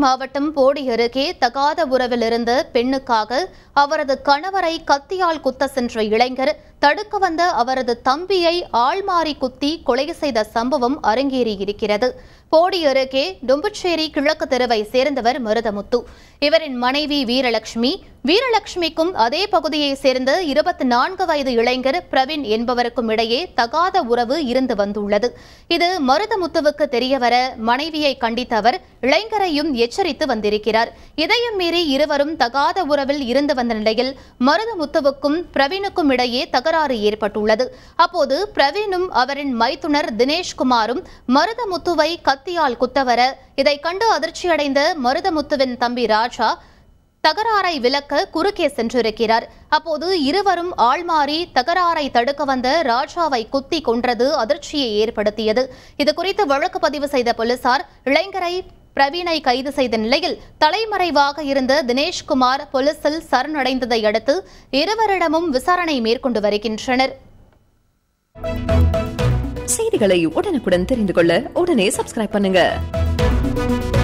மாவட்டம் போடி அருகே தகாத உறவில் இருந்த பெண்ணுக்காக அவரது கணவரை கத்தியால் குத்த சென்ற இளைஞர் தடுக்க வந்த அவரது தம்பியை ஆள்மாறி குத்தி கொலை செய்த சம்பவம் அரங்கேறியிருக்கிறது போடி அருகே டொம்புச்சேரி கிழக்கு தெருவை சேர்ந்தவர் மருதமுத்து இவரின் மனைவி வீரலட்சுமி வீரலட்சுமிக்கும் அதே பகுதியை சேர்ந்த இருபத்தி நான்கு வயது இளைஞர் பிரவீன் என்பவருக்கும் இடையே தகாத உறவு இருந்து வந்துள்ளது இது மருதமுத்துவுக்கு தெரியவர மனைவியை கண்டித்த அவர் இளைஞரையும் எச்சரித்து வந்திருக்கிறார் இதையும் மீறி இருவரும் தகாத உறவில் இருந்து வந்த நிலையில் மருதமுத்துவுக்கும் பிரவீனுக்கும் இடையே தக தகராறு ஏற்பட்டுள்ளது அப்போது பிரவீனும் அவரின் மைத்துனர் தினேஷ்குமாரும் மருதமுத்துவை கத்தியால் குத்தவர இதை கண்டு அதிர்ச்சியடைந்த மருதமுத்துவின் தம்பி ராஜா தகராறை விலக்க குறுக்கே சென்றிருக்கிறார் அப்போது இருவரும் ஆள்மாறி தகராறை தடுக்க வந்த ராஜாவை குத்தி கொன்றது அதிர்ச்சியை ஏற்படுத்தியது இதுகுறித்து வழக்கு பதிவு செய்த போலீசார் இளைஞரை பிரவீனை கைது செய்த நிலையில் தலைமறைவாக இருந்த தினேஷ்குமார் போலீசில் சரணடைந்ததை அடுத்து இருவரிடமும் விசாரணை மேற்கொண்டு வருகின்றனர் செய்திகளை உடனுக்குடன் தெரிந்து கொள்ள உடனே சப்ஸ்கிரைப் பண்ணுங்க